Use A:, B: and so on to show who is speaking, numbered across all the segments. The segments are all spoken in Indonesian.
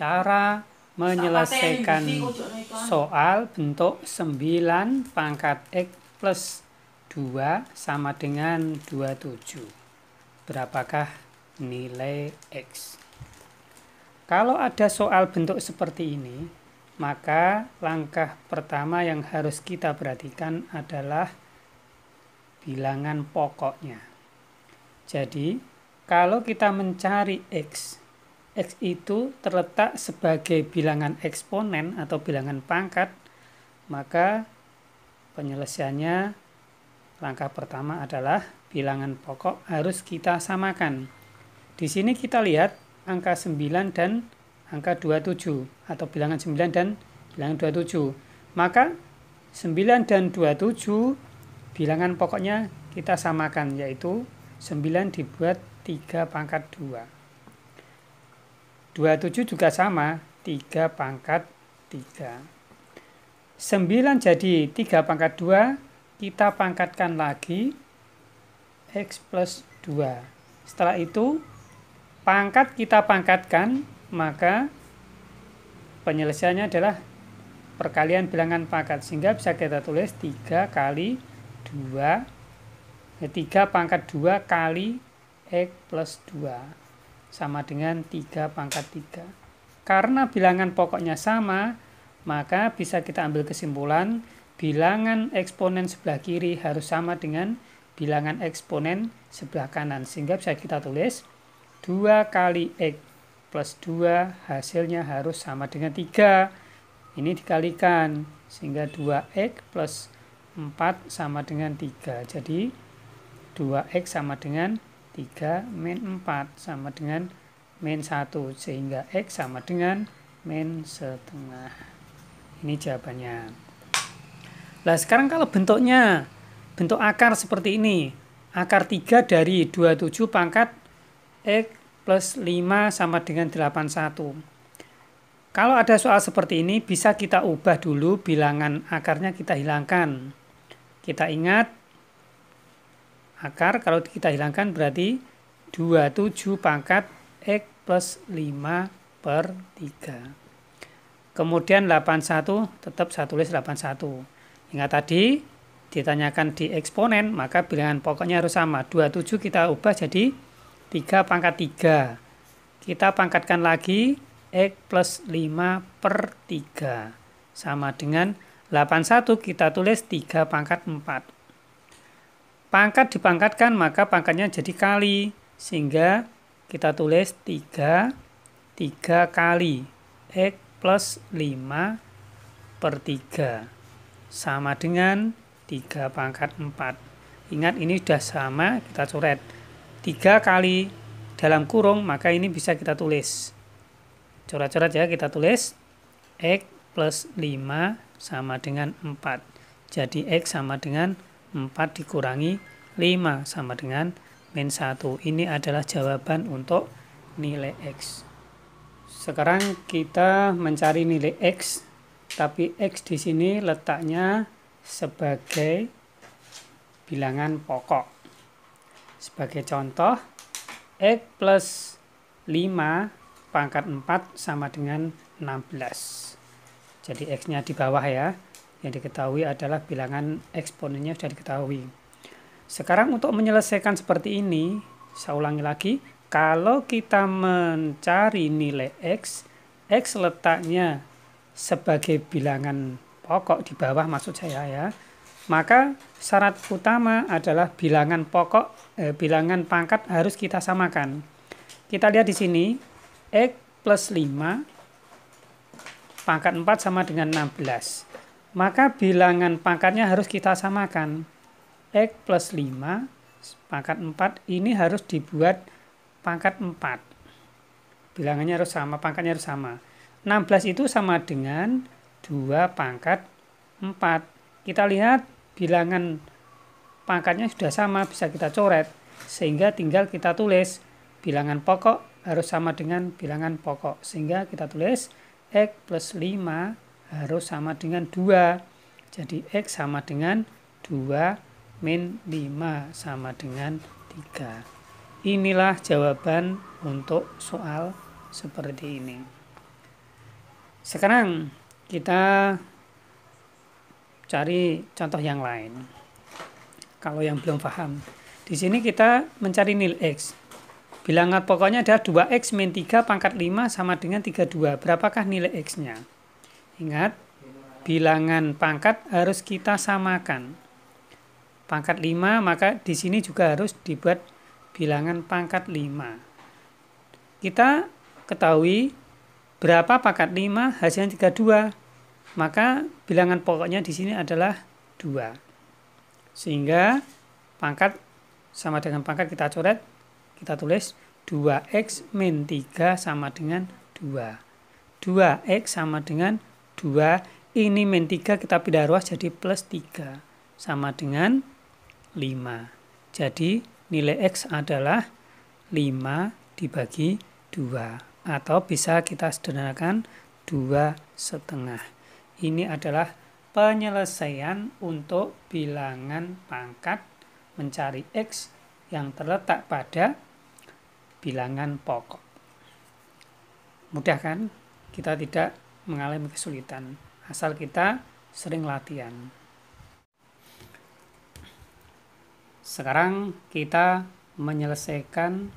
A: Cara menyelesaikan soal bentuk 9 pangkat X plus 2 sama dengan 27. Berapakah nilai X? Kalau ada soal bentuk seperti ini, maka langkah pertama yang harus kita perhatikan adalah bilangan pokoknya. Jadi, kalau kita mencari X X itu terletak sebagai bilangan eksponen atau bilangan pangkat, maka penyelesaiannya langkah pertama adalah bilangan pokok harus kita samakan. Di sini kita lihat angka 9 dan angka 27 atau bilangan 9 dan bilangan 27. Maka 9 dan 27 bilangan pokoknya kita samakan yaitu 9 dibuat 3 pangkat 2. 27 juga sama, 3 pangkat 3. 9 jadi 3 pangkat 2, kita pangkatkan lagi X plus 2. Setelah itu, pangkat kita pangkatkan, maka penyelesaiannya adalah perkalian bilangan pangkat. Sehingga bisa kita tulis 3 kali 2, 3 eh, pangkat 2 kali X plus 2 sama dengan 3 pangkat 3. Karena bilangan pokoknya sama, maka bisa kita ambil kesimpulan bilangan eksponen sebelah kiri harus sama dengan bilangan eksponen sebelah kanan. Sehingga bisa kita tulis 2 kali X plus 2 hasilnya harus sama dengan 3. Ini dikalikan sehingga 2X plus 4 sama dengan 3. Jadi 2X sama dengan 3 min 4 sama dengan min 1 sehingga X sama dengan min setengah ini jawabannya nah sekarang kalau bentuknya bentuk akar seperti ini akar 3 dari 27 pangkat X plus 5 sama dengan 81 kalau ada soal seperti ini, bisa kita ubah dulu bilangan akarnya kita hilangkan. Kita ingat, akar kalau kita hilangkan berarti 27 pangkat X plus 5 per 3. Kemudian 81 tetap saya tulis 81. Ingat tadi ditanyakan di eksponen maka bilangan pokoknya harus sama. 27 kita ubah jadi 3 pangkat 3. Kita pangkatkan lagi X plus 5 per 3. Sama dengan 81 kita tulis 3 pangkat 4 pangkat dipangkatkan maka pangkatnya jadi kali sehingga kita tulis 3 3 kali X plus 5 per 3 sama dengan 3 pangkat 4 ingat ini sudah sama kita coret 3 kali dalam kurung maka ini bisa kita tulis coret-coret ya kita tulis X plus 5 sama dengan 4 jadi X sama dengan 4 4 dikurangi 5 sama dengan min 1. Ini adalah jawaban untuk nilai X. Sekarang kita mencari nilai X, tapi X di sini letaknya sebagai bilangan pokok. Sebagai contoh, X plus 5 pangkat 4 sama dengan 16. Jadi X-nya di bawah ya yang diketahui adalah bilangan eksponennya sudah diketahui. Sekarang untuk menyelesaikan seperti ini, saya ulangi lagi, kalau kita mencari nilai X, X letaknya sebagai bilangan pokok di bawah maksud saya ya, maka syarat utama adalah bilangan pokok, eh, bilangan pangkat harus kita samakan. Kita lihat di sini, X plus 5, pangkat 4 sama dengan 16 maka bilangan pangkatnya harus kita samakan. X plus 5 pangkat 4 ini harus dibuat pangkat 4. Bilangannya harus sama, pangkatnya harus sama. 16 itu sama dengan 2 pangkat 4. Kita lihat bilangan pangkatnya sudah sama, bisa kita coret. Sehingga tinggal kita tulis bilangan pokok harus sama dengan bilangan pokok. Sehingga kita tulis X plus 5 harus sama dengan 2. Jadi X sama dengan 2 min 5 sama dengan 3. Inilah jawaban untuk soal seperti ini. Sekarang kita cari contoh yang lain. Kalau yang belum paham. Di sini kita mencari nil X. Bilangan pokoknya adalah 2X min 3 pangkat 5 sama dengan 32. Berapakah nilai X-nya? Ingat, bilangan pangkat harus kita samakan. Pangkat 5, maka di sini juga harus dibuat bilangan pangkat 5. Kita ketahui berapa pangkat 5 hasilnya 32. Maka bilangan pokoknya di sini adalah 2. Sehingga pangkat sama dengan pangkat kita coret, kita tulis 2x min 3 sama dengan 2. 2x sama dengan 2. 2 ini min 3 kita pindah ruas jadi plus 3 sama dengan 5 jadi nilai X adalah 5 dibagi 2 atau bisa kita sederhanakan 2 setengah ini adalah penyelesaian untuk bilangan pangkat mencari X yang terletak pada bilangan pokok mudah kan kita tidak mengalami kesulitan asal kita sering latihan. Sekarang kita menyelesaikan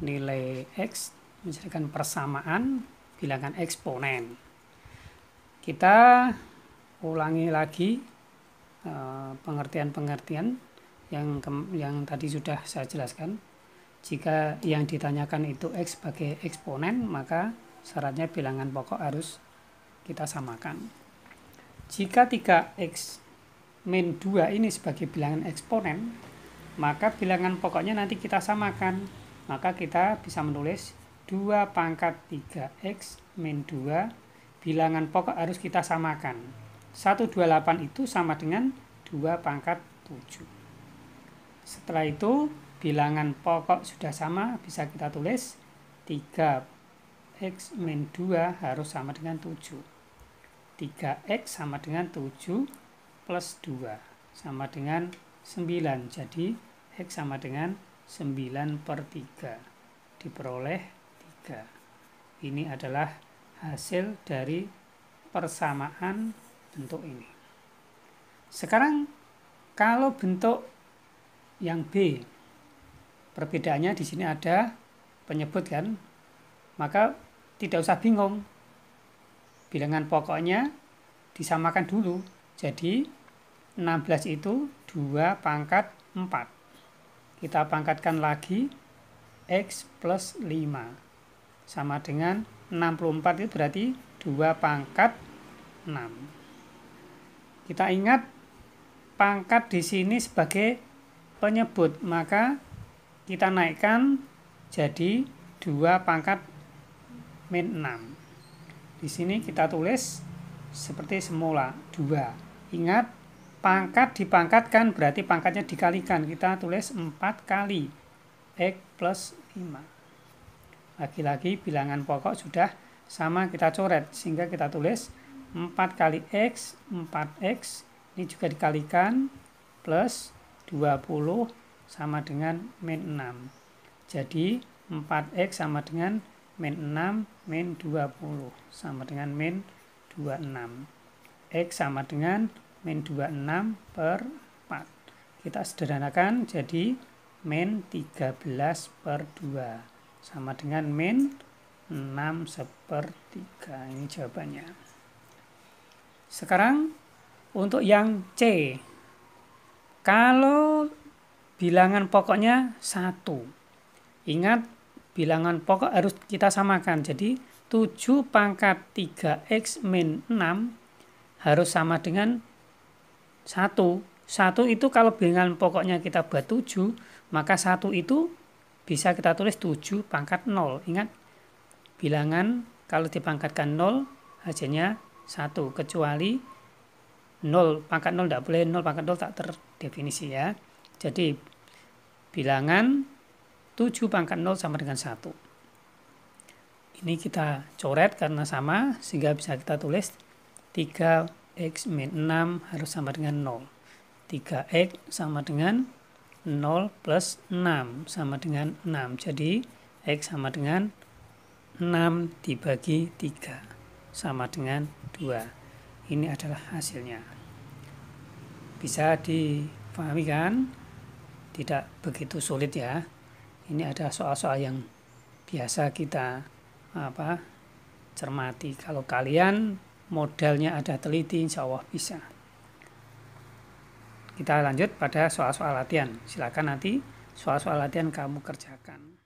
A: nilai X, menyelesaikan persamaan bilangan eksponen. Kita ulangi lagi eh, pengertian-pengertian yang yang tadi sudah saya jelaskan. Jika yang ditanyakan itu X sebagai eksponen, maka syaratnya bilangan pokok harus kita samakan. Jika 3x min 2 ini sebagai bilangan eksponen, maka bilangan pokoknya nanti kita samakan. Maka kita bisa menulis 2 pangkat 3x min 2, bilangan pokok harus kita samakan. 128 itu sama dengan 2 pangkat 7. Setelah itu, bilangan pokok sudah sama, bisa kita tulis 3 X min 2 harus sama dengan 7. 3X sama dengan 7 plus 2 sama dengan 9. Jadi X sama dengan 9 per 3. Diperoleh 3. Ini adalah hasil dari persamaan bentuk ini. Sekarang kalau bentuk yang B perbedaannya di sini ada penyebut kan maka tidak usah bingung. Bilangan pokoknya disamakan dulu. Jadi 16 itu 2 pangkat 4. Kita pangkatkan lagi X plus 5. Sama dengan 64 itu berarti 2 pangkat 6. Kita ingat pangkat di sini sebagai penyebut, maka kita naikkan jadi 2 pangkat min 6. Di sini kita tulis seperti semula, 2. Ingat, pangkat dipangkatkan berarti pangkatnya dikalikan. Kita tulis 4 kali X plus 5. Lagi-lagi bilangan pokok sudah sama kita coret, sehingga kita tulis 4 kali X, 4X, ini juga dikalikan, plus 20 sama dengan min 6. Jadi 4X sama dengan min 6 min 20 sama dengan min 26 X sama dengan min 26 per 4 kita sederhanakan jadi min 13 per 2 sama dengan min 6 per 3 ini jawabannya sekarang untuk yang C kalau bilangan pokoknya satu ingat bilangan pokok harus kita samakan. Jadi 7 pangkat 3x min 6 harus sama dengan 1. 1 itu kalau bilangan pokoknya kita buat 7, maka 1 itu bisa kita tulis 7 pangkat 0. Ingat, bilangan kalau dipangkatkan 0 hasilnya 1, kecuali 0 pangkat 0 tidak boleh, 0 pangkat 0 tak terdefinisi ya. Jadi bilangan 7 pangkat 0 sama dengan 1. Ini kita coret karena sama, sehingga bisa kita tulis 3x min 6 harus sama dengan 0. 3x sama dengan 0 plus 6 sama dengan 6. Jadi, x sama dengan 6 dibagi 3 sama dengan 2. Ini adalah hasilnya. Bisa dipahami kan? Tidak begitu sulit ya ini ada soal-soal yang biasa kita apa cermati kalau kalian modalnya ada teliti insya Allah bisa kita lanjut pada soal-soal latihan silakan nanti soal-soal latihan kamu kerjakan